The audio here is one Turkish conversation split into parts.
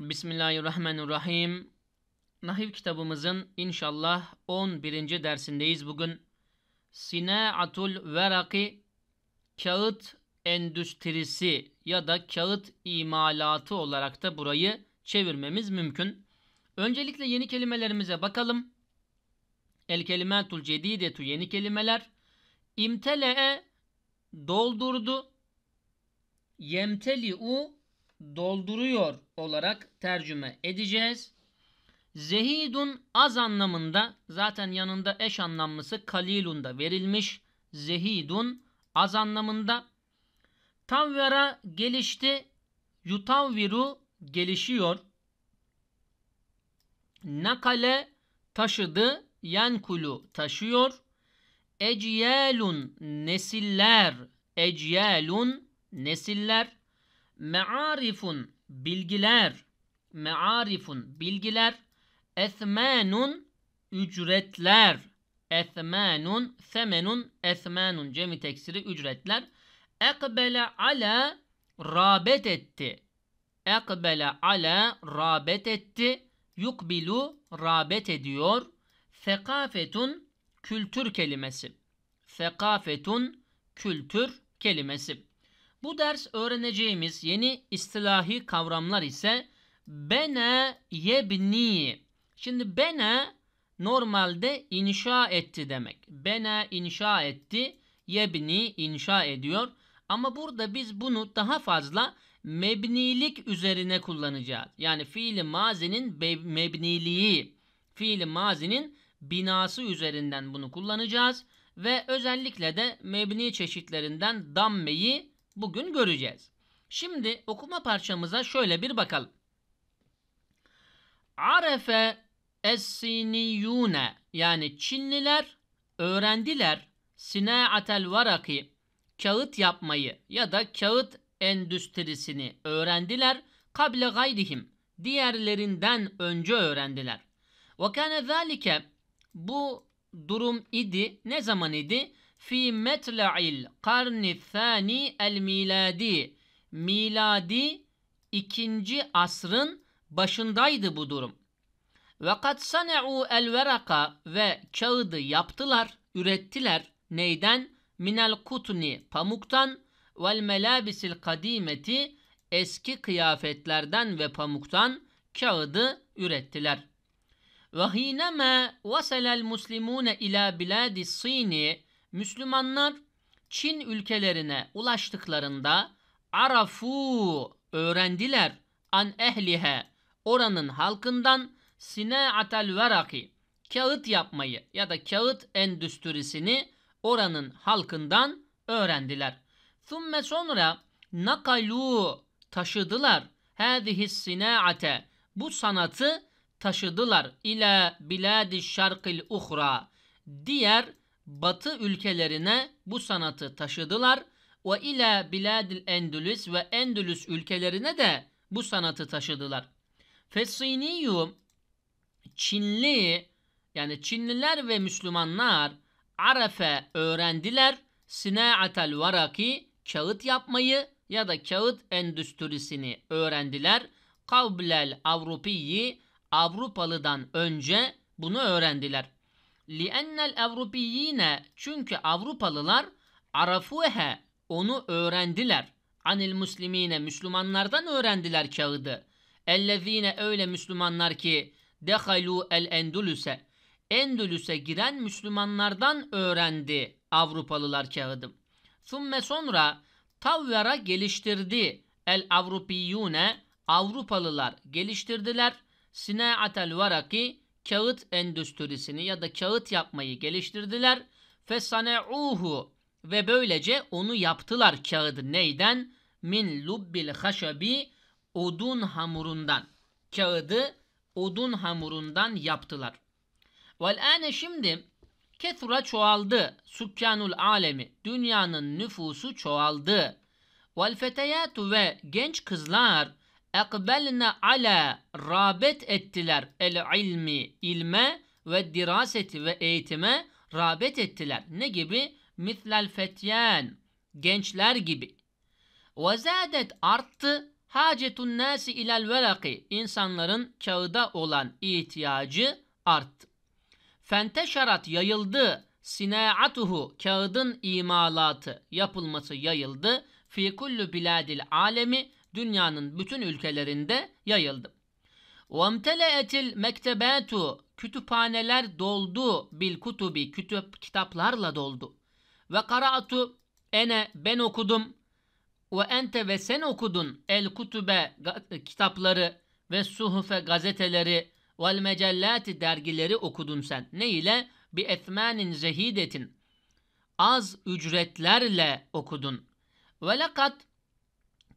Bismillahirrahmanirrahim. Nahiv kitabımızın inşallah 11. dersindeyiz bugün. Sineatul veraki kağıt endüstrisi ya da kağıt imalatı olarak da burayı çevirmemiz mümkün. Öncelikle yeni kelimelerimize bakalım. El kelimatul cedidetu yeni kelimeler. İmtele'e doldurdu. Yemteli'u dolduruyor olarak tercüme edeceğiz. Zehidun az anlamında zaten yanında eş anlamlısı kalilun da verilmiş. Zehidun az anlamında. Tavvera gelişti. Yutavviru gelişiyor. Nakale taşıdı. Yenkulu taşıyor. Ecyelun nesiller. Ecyelun nesiller me'arifun bilgiler me'arifun bilgiler esmenun ücretler esmenun semenun esmenun cemi teksiri ücretler ekbele ala rağbet etti ekbele ala rağbet etti yukbilu rağbet ediyor sekafetun kültür kelimesi sekafetun kültür kelimesi bu ders öğreneceğimiz yeni istilahi kavramlar ise bene yebni. Şimdi bene normalde inşa etti demek. Bene inşa etti, yebni inşa ediyor. Ama burada biz bunu daha fazla mebnilik üzerine kullanacağız. Yani fiili mazinin mebniliği, fiili mazinin binası üzerinden bunu kullanacağız. Ve özellikle de mebni çeşitlerinden dammeyi bugün göreceğiz. Şimdi okuma parçamıza şöyle bir bakalım. Arefe es-siniyune yani Çinliler öğrendiler sinaatel varaki kağıt yapmayı ya da kağıt endüstrisini öğrendiler kable gayrihim diğerlerinden önce öğrendiler. Ve kâne zâlike bu durum idi. Ne zaman idi? fi metla'il karni thani el miladi. Miladi ikinci asrın başındaydı bu durum. Ve kad sana'u el veraka ve kağıdı yaptılar, ürettiler. Neyden? Minel kutni pamuktan vel melabisil kadimeti eski kıyafetlerden ve pamuktan kağıdı ürettiler. Ve hineme veselel muslimune ila biladi sini Müslümanlar Çin ülkelerine ulaştıklarında arafu öğrendiler an ehlihe oranın halkından sineatel veraki kağıt yapmayı ya da kağıt endüstrisini oranın halkından öğrendiler. Thumme sonra nakalu taşıdılar hâzihi sineate bu sanatı taşıdılar ile biladi şarkil uhra diğer Batı ülkelerine bu sanatı taşıdılar. Ve ila biladil Endülüs ve Endülüs ülkelerine de bu sanatı taşıdılar. Fesiniyum Çinli yani Çinliler ve Müslümanlar arefe öğrendiler sinaatel varaki kağıt yapmayı ya da kağıt endüstrisini öğrendiler. Kavblel Avrupiyi Avrupalıdan önce bunu öğrendiler. لِأَنَّ الْاَوْرُبِيِّينَ Çünkü Avrupalılar arafuhe onu öğrendiler. Anil muslimine Müslümanlardan öğrendiler kağıdı. Ellezine öyle Müslümanlar ki dehalu el Endülüs'e Endülüs'e giren Müslümanlardan öğrendi Avrupalılar kağıdı. Sümme sonra tavvera geliştirdi el Avrupiyune Avrupalılar geliştirdiler. Sineatel varaki kağıt endüstrisini ya da kağıt yapmayı geliştirdiler. Fesaneuhu ve böylece onu yaptılar kağıdı neyden? Min lubbil haşabi odun hamurundan. Kağıdı odun hamurundan yaptılar. Vel'ane şimdi kethura çoğaldı. Sukkanul alemi. Dünyanın nüfusu çoğaldı. Vel feteyatu ve genç kızlar ekbelne ala rabet ettiler el ilmi ilme ve diraseti ve eğitime rabet ettiler. Ne gibi? Mislel fetyen gençler gibi. Ve zâdet arttı hacetun nâsi ilel velaki insanların kağıda olan ihtiyacı arttı. Fenteşarat yayıldı sinaatuhu kağıdın imalatı yapılması yayıldı fi kullu biladil alemi dünyanın bütün ülkelerinde yayıldı. وَمْتَلَأَتِ الْمَكْتَبَاتُ Kütüphaneler doldu bil kutubi kütüp kitaplarla doldu. Ve karaatu ene ben okudum. Ve ente ve sen okudun el kutube kitapları ve suhufe gazeteleri vel mecellati dergileri okudun sen. Ne ile? Bi etmenin zehidetin. Az ücretlerle okudun. Ve lakat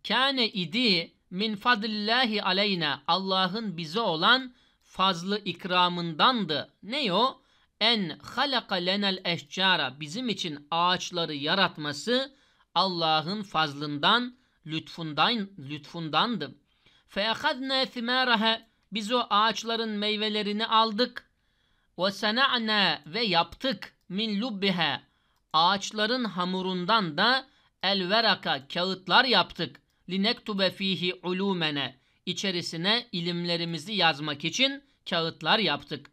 Kâne idi min fadlillahi aleyna. Allah'ın bize olan fazlı ikramındandı. Ne o? En halaka lenel eşcara. Bizim için ağaçları yaratması Allah'ın fazlından, lütfundan, lütfundandı. Fe Fe'akadne thimârahe. Biz o ağaçların meyvelerini aldık. Ve sena'ne ve yaptık min lubbihe. Ağaçların hamurundan da elveraka kağıtlar yaptık linektube fihi ulumene içerisine ilimlerimizi yazmak için kağıtlar yaptık.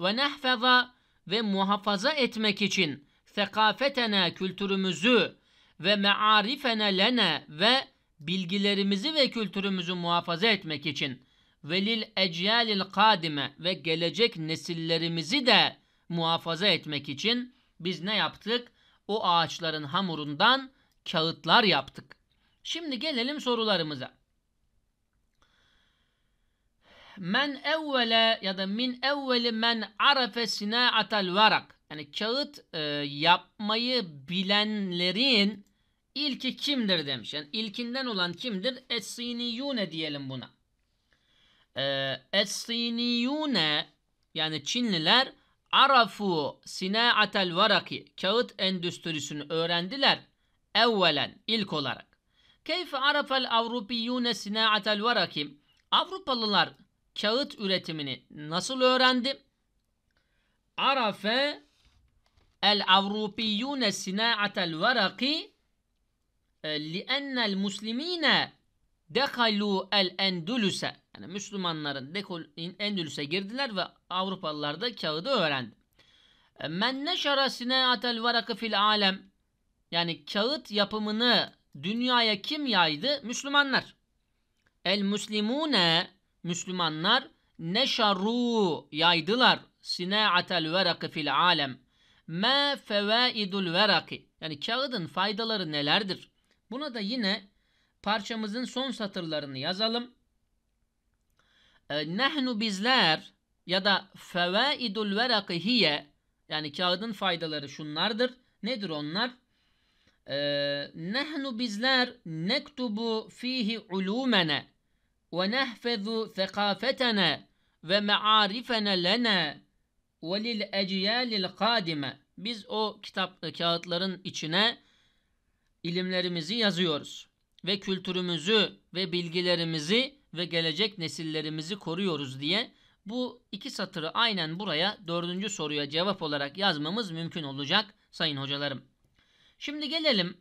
Ve nehfeza ve muhafaza etmek için sekafetene kültürümüzü ve mearifene lene ve bilgilerimizi ve kültürümüzü muhafaza etmek için ve lil ecyalil kadime ve gelecek nesillerimizi de muhafaza etmek için biz ne yaptık? O ağaçların hamurundan kağıtlar yaptık. Şimdi gelelim sorularımıza. Men evvele ya da min evveli men arafe sinaatel varak. Yani kağıt e, yapmayı bilenlerin ilki kimdir demiş. Yani ilkinden olan kimdir? Es-Siniyune diyelim buna. Ee, Es-Siniyune yani Çinliler arafu sinaatel varaki kağıt endüstrisini öğrendiler evvelen ilk olarak. Keyfe arafel Avrupiyyune sinaatel varakim. Avrupalılar kağıt üretimini nasıl öğrendi? Arafe el Avrupiyyune sinaatel veraki li'ennel muslimine dekalu el endülüse yani Müslümanların dekol, Endülüs'e girdiler ve Avrupalılar da kağıdı öğrendi. Men neşara sineatel varakı fil alem yani kağıt yapımını dünyaya kim yaydı? Müslümanlar. El muslimune Müslümanlar neşaru yaydılar sineatel veraki fil alem. Ma fevaidul veraki. Yani kağıdın faydaları nelerdir? Buna da yine parçamızın son satırlarını yazalım. E, nehnu bizler ya da fevaidul veraki hiye yani kağıdın faydaları şunlardır. Nedir onlar? Ee, nehnu bizler nektubu fihi ulumene ve nehfezu sekafetene ve me'arifene lene ve lil ecyalil kadime biz o kitap e, kağıtların içine ilimlerimizi yazıyoruz ve kültürümüzü ve bilgilerimizi ve gelecek nesillerimizi koruyoruz diye bu iki satırı aynen buraya dördüncü soruya cevap olarak yazmamız mümkün olacak sayın hocalarım. Şimdi gelelim.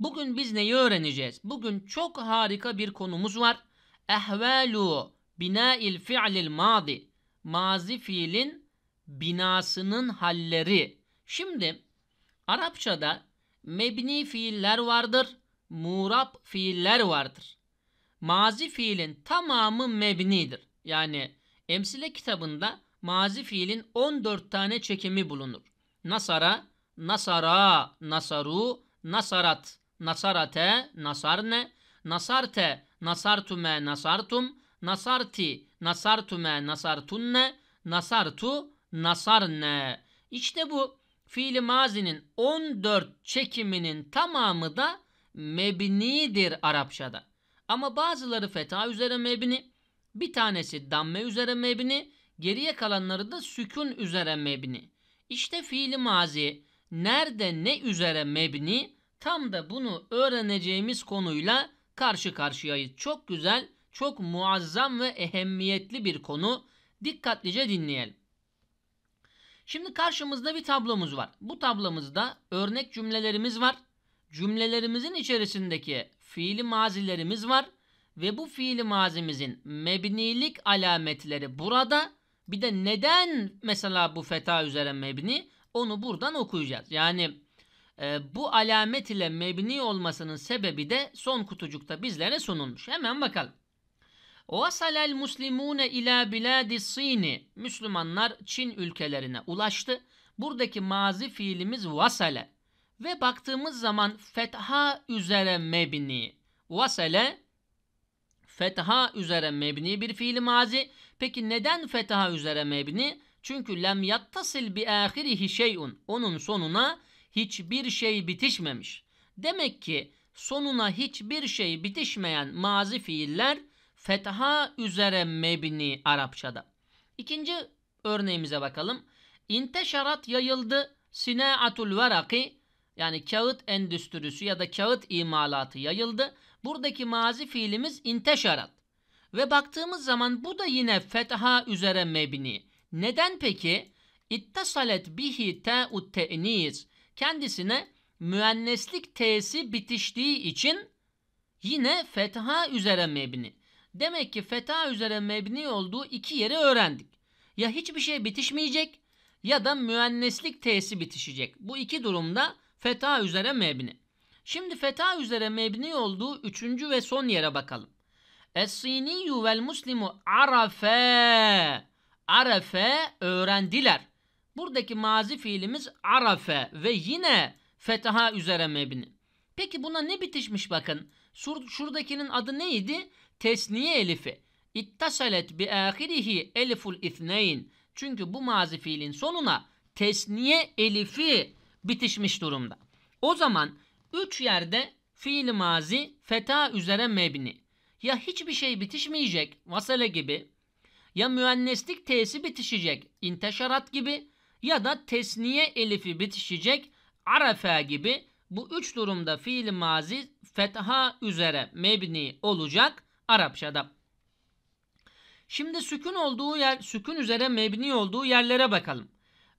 Bugün biz neyi öğreneceğiz? Bugün çok harika bir konumuz var. Ehvelu binail fi'lil madi. Mazi fiilin binasının halleri. Şimdi Arapçada mebni fiiller vardır. murap fiiller vardır. Mazi fiilin tamamı mebnidir. Yani emsile kitabında mazi fiilin 14 tane çekimi bulunur. Nasara, nasara, nasaru, nasarat, nasarate, nasarne, nasarte, nasartume, nasartum, nasarti, nasartume, nasartunne, nasartu, nasarne. İşte bu fiili mazinin 14 çekiminin tamamı da mebnidir Arapçada. Ama bazıları feta üzere mebni, bir tanesi damme üzere mebni, geriye kalanları da sükun üzere mebni. İşte fiili mazi nerede ne üzere mebni tam da bunu öğreneceğimiz konuyla karşı karşıyayız. Çok güzel, çok muazzam ve ehemmiyetli bir konu. Dikkatlice dinleyelim. Şimdi karşımızda bir tablomuz var. Bu tablomuzda örnek cümlelerimiz var. Cümlelerimizin içerisindeki fiili mazilerimiz var ve bu fiili mazimizin mebnilik alametleri burada. Bir de neden mesela bu feta üzere mebni? Onu buradan okuyacağız. Yani e, bu alamet ile mebni olmasının sebebi de son kutucukta bizlere sunulmuş. Hemen bakalım. Vasalel muslimune ila biladi sini. Müslümanlar Çin ülkelerine ulaştı. Buradaki mazi fiilimiz vasale. Ve baktığımız zaman fetha üzere mebni. Vasale fetha üzere mebni bir fiil mazi. Peki neden fetha üzere mebni? Çünkü lem yattasil bi ahirihi şeyun. Onun sonuna hiçbir şey bitişmemiş. Demek ki sonuna hiçbir şey bitişmeyen mazi fiiller fetha üzere mebni Arapçada. İkinci örneğimize bakalım. İnteşarat yayıldı sinaatul veraki yani kağıt endüstrisi ya da kağıt imalatı yayıldı. Buradaki mazi fiilimiz inteşarat. Ve baktığımız zaman bu da yine fetha üzere mebni. Neden peki? İttasalet bihi te'ut te'niz. Kendisine müenneslik tesi bitiştiği için yine fetha üzere mebni. Demek ki fetha üzere mebni olduğu iki yeri öğrendik. Ya hiçbir şey bitişmeyecek ya da müenneslik tesi bitişecek. Bu iki durumda fetha üzere mebni. Şimdi fetha üzere mebni olduğu üçüncü ve son yere bakalım. Es-Siniyyu vel Muslimu arafe. Arefe öğrendiler. Buradaki mazi fiilimiz arafe ve yine fetaha üzere mebni. Peki buna ne bitişmiş bakın. Şur şuradakinin adı neydi? Tesniye elifi. İttasalet bi ahirihi eliful ithneyn. Çünkü bu mazi fiilin sonuna tesniye elifi bitişmiş durumda. O zaman üç yerde fiil mazi feta üzere mebni. Ya hiçbir şey bitişmeyecek vasale gibi ya müenneslik t'si bitişecek inteşarat gibi ya da tesniye elifi bitişecek arafa gibi bu üç durumda fiil mazi fetha üzere mebni olacak Arapçada. Şimdi sükun olduğu yer sükun üzere mebni olduğu yerlere bakalım.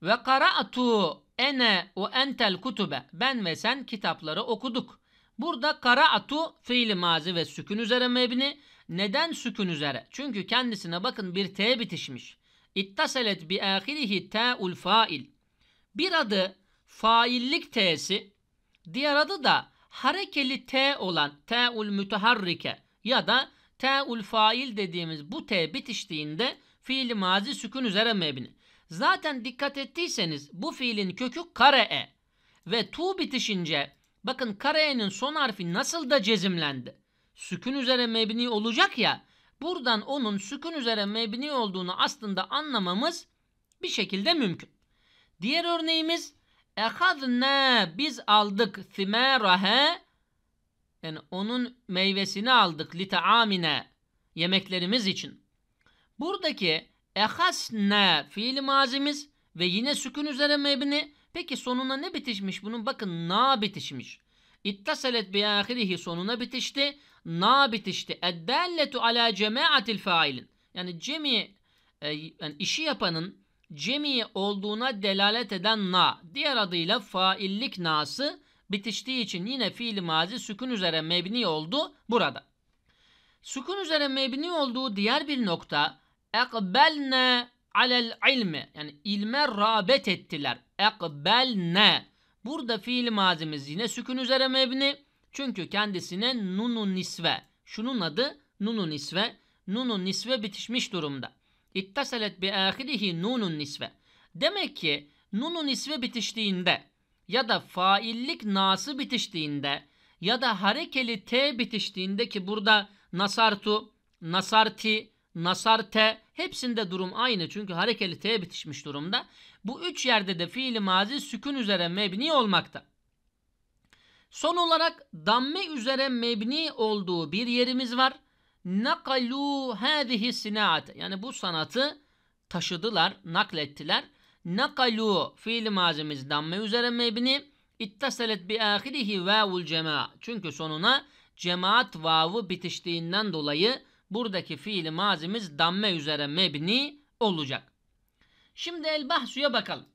Ve karaatu ene ve entel kutube. Ben ve sen kitapları okuduk. Burada kara atu fiili mazi ve sükun üzere mebni. Neden sükun üzere? Çünkü kendisine bakın bir T bitişmiş. İttaselet bi ahirihi ta'ul fail. Bir adı faillik T'si, diğer adı da harekeli T olan T'ul müteharrike ya da T'ul fail dediğimiz bu T bitiştiğinde fiili mazi sükun üzere mebni. Zaten dikkat ettiyseniz bu fiilin kökü kare e ve tu bitişince Bakın kareyenin son harfi nasıl da cezimlendi. Sükun üzere mebni olacak ya. Buradan onun sükun üzere mebni olduğunu aslında anlamamız bir şekilde mümkün. Diğer örneğimiz ne biz aldık thimerahe yani onun meyvesini aldık litaamine yemeklerimiz için. Buradaki ne fiil mazimiz ve yine sükun üzere mebni Peki sonuna ne bitişmiş bunun? Bakın na bitişmiş. İttaselet bi ahirihi sonuna bitişti. Na bitişti. Eddelletu ala cemaatil failin. Yani cemi e, yani işi yapanın cemi olduğuna delalet eden na. Diğer adıyla faillik nası bitiştiği için yine fiil mazi sükun üzere mebni oldu burada. Sükun üzere mebni olduğu diğer bir nokta ekbelne alel ilmi yani ilme rağbet ettiler ekbelne. Burada fiil mazimiz yine sükun üzere mebni. Çünkü kendisine nunu nisve. Şunun adı nunu nisve. Nunu nisve bitişmiş durumda. İttaselet bi ahirihi nunun nisve. Demek ki nunun nisve bitiştiğinde ya da faillik nası bitiştiğinde ya da harekeli t bitiştiğinde ki burada nasartu, nasarti, Nasar nasarte hepsinde durum aynı çünkü harekeli t'ye bitişmiş durumda. Bu üç yerde de fiili mazi sükun üzere mebni olmakta. Son olarak damme üzere mebni olduğu bir yerimiz var. Nakalu hadihi sinaat. Yani bu sanatı taşıdılar, naklettiler. Nakalu fiili mazimiz damme üzere mebni. İttaselet bi ahirihi vavul cema. Çünkü sonuna cemaat vavı bitiştiğinden dolayı buradaki fiili mazimiz damme üzere mebni olacak. Şimdi el bahsuya bakalım.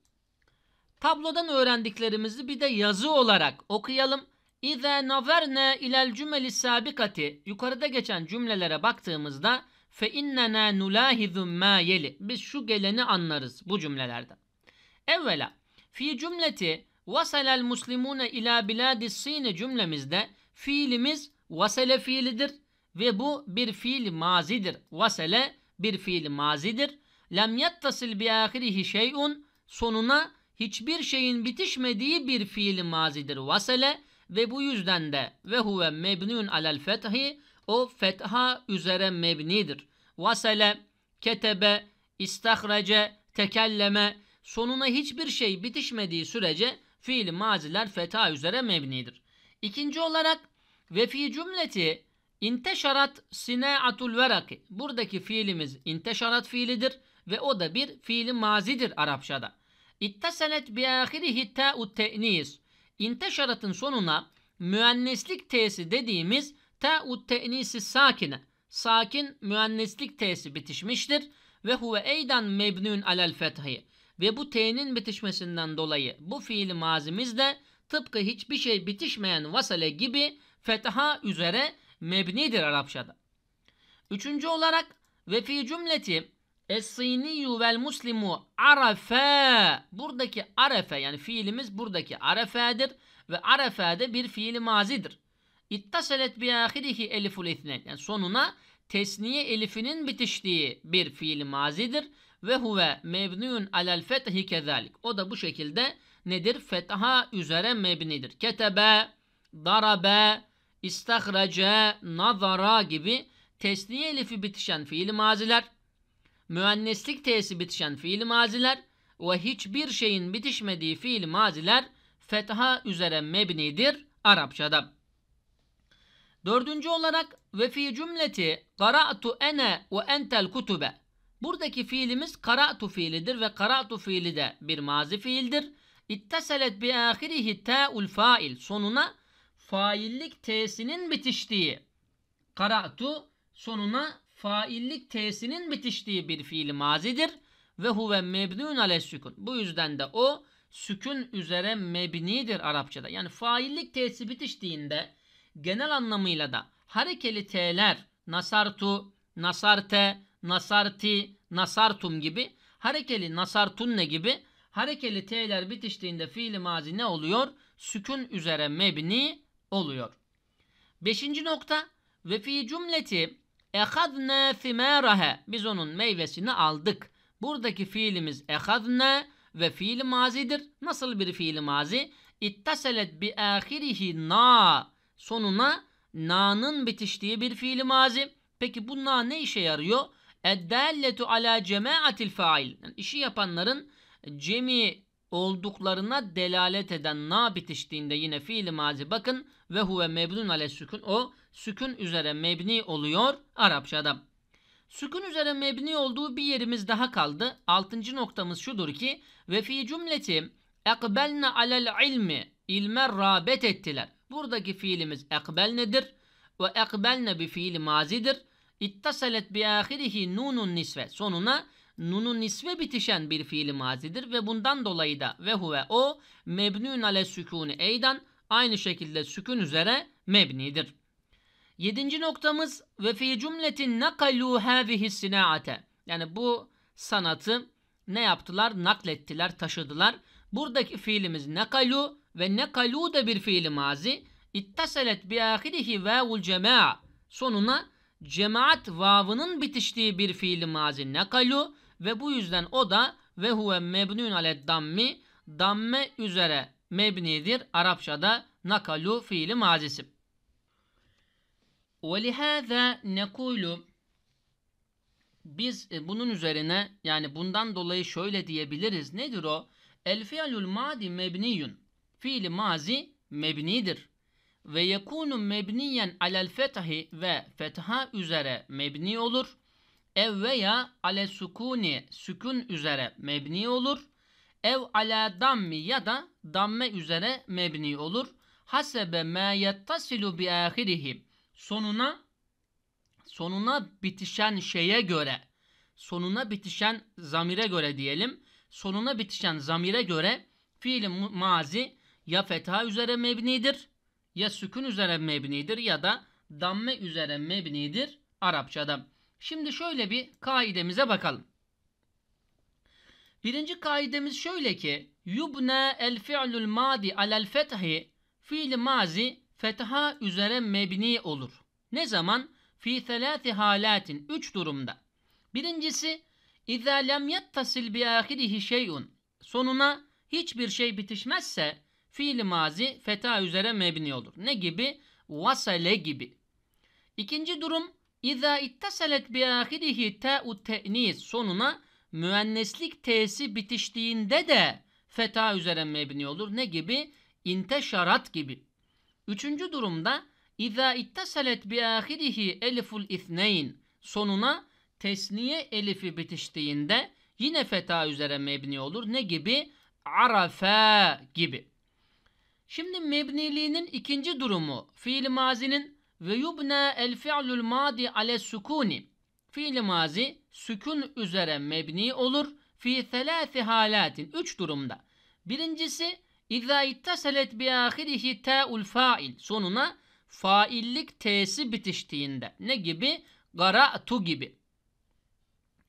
Tablodan öğrendiklerimizi bir de yazı olarak okuyalım. İze nazarne ilel cümeli sabikati yukarıda geçen cümlelere baktığımızda fe innena nulahizu ma yeli biz şu geleni anlarız bu cümlelerde. Evvela fi cümleti vasalel muslimune ila biladis sine cümlemizde fiilimiz vasale fiilidir. Ve bu bir fiil mazidir. Vasele bir fiil mazidir. Lem yettasıl bi ahirihi şey'un sonuna hiçbir şeyin bitişmediği bir fiil mazidir. Vasele ve bu yüzden de ve huve mebniun alel fethi o fetha üzere mebnidir. Vasele, ketebe, istahrece, tekelleme sonuna hiçbir şey bitişmediği sürece fiil maziler fetha üzere mebnidir. İkinci olarak ve fi cümleti İnteşarat sineatul veraki. Buradaki fiilimiz inteşarat fiilidir ve o da bir fiili mazidir Arapçada. İttaselet bi ahirihi ta'u te'nis. İnteşaratın sonuna müenneslik tesi dediğimiz ta'u te'nisi sakine. Sakin müenneslik tesi bitişmiştir ve huve eydan mebnün alel fethi. Ve bu t'nin bitişmesinden dolayı bu fiil mazimiz de tıpkı hiçbir şey bitişmeyen vasale gibi fetha üzere mebnidir Arapçada. Üçüncü olarak ve fi cümleti Es-Siniyyu vel Muslimu arefe. Buradaki arefe yani fiilimiz buradaki arefedir ve arefe de bir fiili mazidir. İttaselet bi ahirihi eliful ithnen. Yani sonuna tesniye elifinin bitiştiği bir fiil mazidir ve huve mebniyun alel fethi kezalik. O da bu şekilde nedir? Fetha üzere mebnidir. Ketebe, darabe, istahrece, nazara gibi tesniye elifi bitişen fiil maziler, müenneslik tesi bitişen fiil maziler ve hiçbir şeyin bitişmediği fiil maziler fetha üzere mebnidir Arapçada. Dördüncü olarak ve fi cümleti kara'tu ene ve entel kutube. Buradaki fiilimiz kara'tu fiilidir ve kara'tu fiili de bir mazi fiildir. İtteselet bi ahirihi ta'ul fail. Sonuna faillik t'sinin bitiştiği. Kara'tu sonuna faillik t'sinin bitiştiği bir fiil mazidir. Ve huve mebnun ale sükun. Bu yüzden de o sükun üzere mebnidir Arapçada. Yani faillik t'si bitiştiğinde genel anlamıyla da harekeli t'ler nasartu, nasarte, nasarti, nasartum gibi harekeli nasartunne gibi harekeli t'ler bitiştiğinde fiil mazi ne oluyor? Sükun üzere mebni oluyor. Beşinci nokta ve fi cümleti ehadne fimerehe biz onun meyvesini aldık. Buradaki fiilimiz ehadne ve fiil mazidir. Nasıl bir fiil mazi? İttaselet bi ahirihi na sonuna na'nın bitiştiği bir fiil mazi. Peki bu na ne işe yarıyor? Eddelletu ala cemaatil fail. Yani işi yapanların cemi olduklarına delalet eden na bitiştiğinde yine fiili mazi bakın ve huve mebnun ale sükun o sükun üzere mebni oluyor Arapçada. Sükun üzere mebni olduğu bir yerimiz daha kaldı. Altıncı noktamız şudur ki ve fi cümleti ekbelne alel ilmi ilme rağbet ettiler. Buradaki fiilimiz ekbelnedir ve ekbelne bir fiili mazidir. İttasalet bi ahirihi nunun nisve sonuna nunun nisve bitişen bir fiili mazidir ve bundan dolayı da ve huve o mebnün ale sükûni eydan aynı şekilde sükun üzere mebnidir. Yedinci noktamız ve fi cümletin nakalu hazihi sinaate. Yani bu sanatı ne yaptılar? Naklettiler, taşıdılar. Buradaki fiilimiz nakalu ve nakalu da bir fiili mazi. İttaselet bi ahirihi vavul cema'a. Sonuna cemaat vavının bitiştiği bir fiili mazi nakalu ve bu yüzden o da ve huve mebnün ale dammi damme üzere mebnidir. Arapçada nakalu fiili mazisi. وَلِهَذَا نَقُولُ Biz e, bunun üzerine yani bundan dolayı şöyle diyebiliriz. Nedir o? El fi'lul madi mebniyun. Fiili mazi mebnidir. Ve yekunu mebniyen alel fetahi ve fetha üzere mebni olur ev veya ale sukuni sükun üzere mebni olur. Ev ala dammi ya da damme üzere mebni olur. Hasebe ma yettasilu bi ahirihim. Sonuna sonuna bitişen şeye göre sonuna bitişen zamire göre diyelim. Sonuna bitişen zamire göre fiil mazi ya fetha üzere mebnidir ya sükun üzere mebnidir ya da damme üzere mebnidir Arapçada. Şimdi şöyle bir kaidemize bakalım. Birinci kaidemiz şöyle ki yubne el fi'lul madi alel fethi fiil mazi fetha üzere mebni olur. Ne zaman? Fi thelâthi halatin. Üç durumda. Birincisi İzâ lem yettasil bi âhirihi şey'un. Sonuna hiçbir şey bitişmezse fiil mazi fetha üzere mebni olur. Ne gibi? Vasale gibi. İkinci durum İza itteselet bi ahirihi ta'u te'nis sonuna müenneslik t'si bitiştiğinde de feta üzere mebni olur. Ne gibi? İnteşarat gibi. Üçüncü durumda İza itteselet bi ahirihi eliful ithneyn sonuna tesniye elifi bitiştiğinde yine feta üzere mebni olur. Ne gibi? Arafa gibi. Şimdi mebniliğinin ikinci durumu fiil mazinin ve yubne el fi'lul madi ale sukuni. Fiil mazi sükun üzere mebni olur. Fi thelâthi halatin. Üç durumda. Birincisi İzâ ittaselet bi âhirihi ta'ul fa'il. Sonuna faillik t'si bitiştiğinde. Ne gibi? Gara'tu gibi.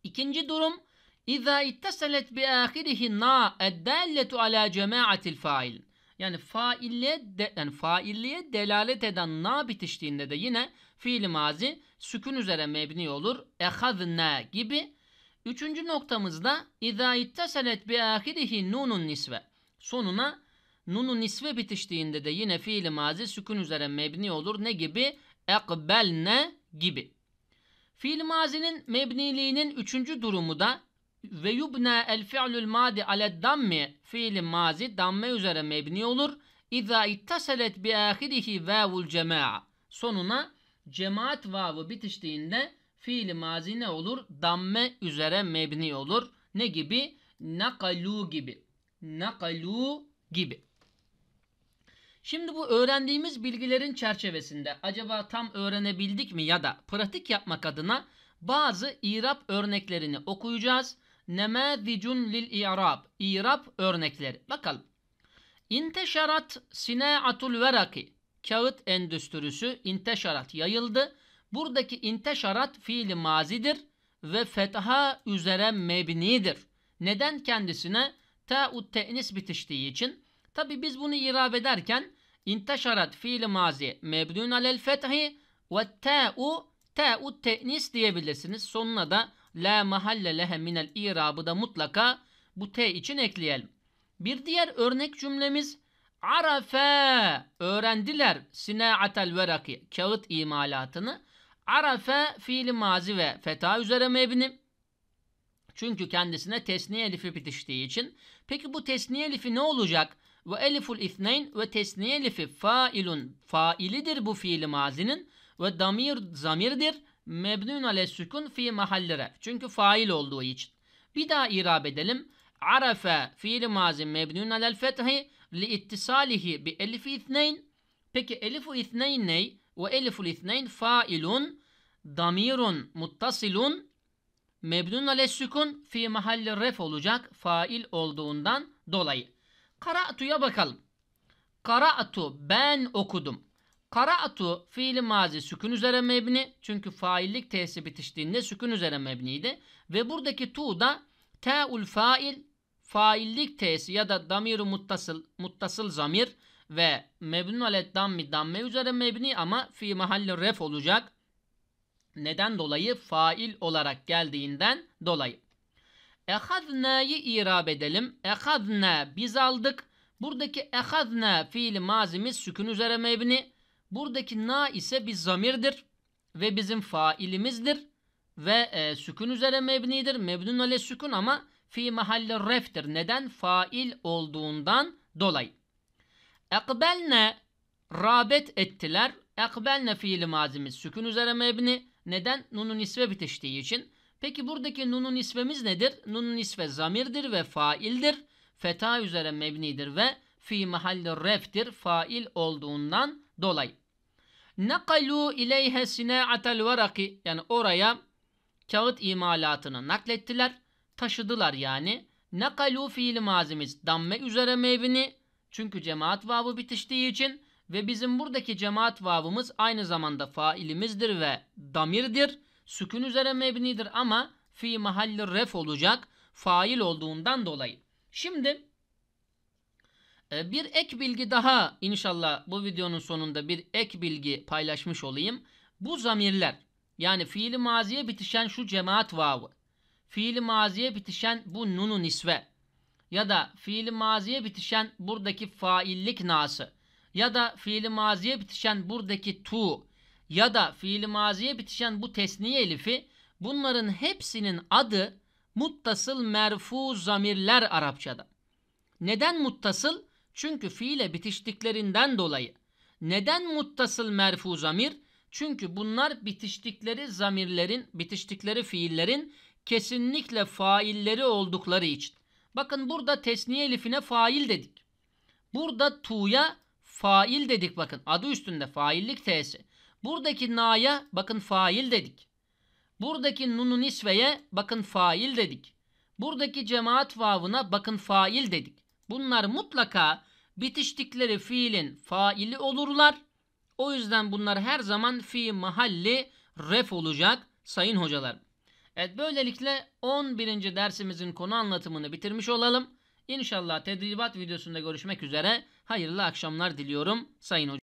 İkinci durum İzâ ittaselet bi âhirihi na eddâlletu ala cemâatil fa'il. Yani faille de, yani failliye delalet eden na bitiştiğinde de yine fiil mazi sükun üzere mebni olur. Ehazna gibi. Üçüncü noktamızda اِذَا bi بِآخِرِهِ nunun nisve. Sonuna nunun nisve bitiştiğinde de yine fiil mazi sükun üzere mebni olur. Ne gibi? ekbelne gibi. Fiil mazinin mebniliğinin üçüncü durumu da ve yubna el fi'lül madi ale dammi fiili mazi damme üzere mebni olur. İza ittaselet bi ahirihi vavul cema'a. Sonuna cemaat vavı bitiştiğinde fiili mazi ne olur? Damme üzere mebni olur. Ne gibi? Nakalu gibi. Nakalu gibi. Şimdi bu öğrendiğimiz bilgilerin çerçevesinde acaba tam öğrenebildik mi ya da pratik yapmak adına bazı irap örneklerini okuyacağız. Nemâzicun lil i'rab. İ'rab örnekleri. Bakalım. İnteşarat sineatul veraki. Kağıt endüstrisi inteşarat yayıldı. Buradaki inteşarat fiili mazidir ve fetha üzere mebnidir. Neden kendisine ta'ut te'nis bitiştiği için? Tabi biz bunu irab ederken inteşarat fiili mazi mebnun alel fethi ve ta'u ta'ut te'nis diyebilirsiniz. Sonuna da la mahalle lehe minel irabı da mutlaka bu t için ekleyelim. Bir diğer örnek cümlemiz arafe öğrendiler sinaatel veraki kağıt imalatını. Arafe fiili mazi ve feta üzere mebni. Çünkü kendisine tesniye elifi bitiştiği için. Peki bu tesniye elifi ne olacak? Ve eliful ifneyn ve tesniye elifi failun failidir bu fiili mazinin ve damir zamirdir mebnun ale sükun fi mahalli ref. Çünkü fail olduğu için. Bir daha irab edelim. Arafe fiil mazi mebnun alel fethi li ittisalihi bi elifi ithneyn. Peki elifu ithneyn ney? Ve eliful ithneyn failun damirun muttasilun mebnun ale sükun fi mahalli ref olacak fail olduğundan dolayı. Kara'tu'ya bakalım. Kara'tu ben okudum. Kara atu fiili mazi sükun üzere mebni. Çünkü faillik t'si bitiştiğinde sükun üzere mebniydi. Ve buradaki tu da te'ul fail faillik tesi ya da damiru muttasıl, muttasıl zamir ve mebnun alet dammi damme üzere mebni ama fi mahalli ref olacak. Neden dolayı? Fail olarak geldiğinden dolayı. Ehadna'yı irab edelim. Ehadna biz aldık. Buradaki ehadna fiili mazimiz sükun üzere mebni. Buradaki na ise bir zamirdir ve bizim failimizdir ve e, sükun üzere mebnidir. Mebnun ale sükun ama fi mahalle reftir. Neden? Fail olduğundan dolayı. Ekbelne rabet ettiler. Ekbelne fiili mazimiz sükun üzere mebni. Neden? Nunun isve bitiştiği için. Peki buradaki nunun isvemiz nedir? Nunun isve zamirdir ve faildir. Feta üzere mebnidir ve fi mahalli reftir fail olduğundan dolayı. Nakalu ileyhe sine'atel varaki yani oraya kağıt imalatını naklettiler. Taşıdılar yani. Nakalu fiil mazimiz damme üzere mevini çünkü cemaat vavı bitiştiği için ve bizim buradaki cemaat vavımız aynı zamanda failimizdir ve damirdir. Sükun üzere mebnidir ama fi mahalli ref olacak fail olduğundan dolayı. Şimdi ee, bir ek bilgi daha inşallah bu videonun sonunda bir ek bilgi paylaşmış olayım. Bu zamirler yani fiili maziye bitişen şu cemaat vavı, fiili maziye bitişen bu nunu nisve ya da fiili maziye bitişen buradaki faillik nası ya da fiili maziye bitişen buradaki tu ya da fiili maziye bitişen bu tesniye elifi bunların hepsinin adı muttasıl merfu zamirler Arapçada. Neden muttasıl? Çünkü fiile bitiştiklerinden dolayı. Neden muttasıl merfu zamir? Çünkü bunlar bitiştikleri zamirlerin, bitiştikleri fiillerin kesinlikle failleri oldukları için. Bakın burada tesniye elifine fail dedik. Burada tu'ya fail dedik bakın. Adı üstünde faillik t'si. Buradaki na'ya bakın fail dedik. Buradaki nunun isveye bakın fail dedik. Buradaki cemaat vavına bakın fail dedik. Bunlar mutlaka bitiştikleri fiilin faili olurlar. O yüzden bunlar her zaman fi mahalli ref olacak sayın hocalar. Evet böylelikle 11. dersimizin konu anlatımını bitirmiş olalım. İnşallah tedribat videosunda görüşmek üzere. Hayırlı akşamlar diliyorum sayın hocam.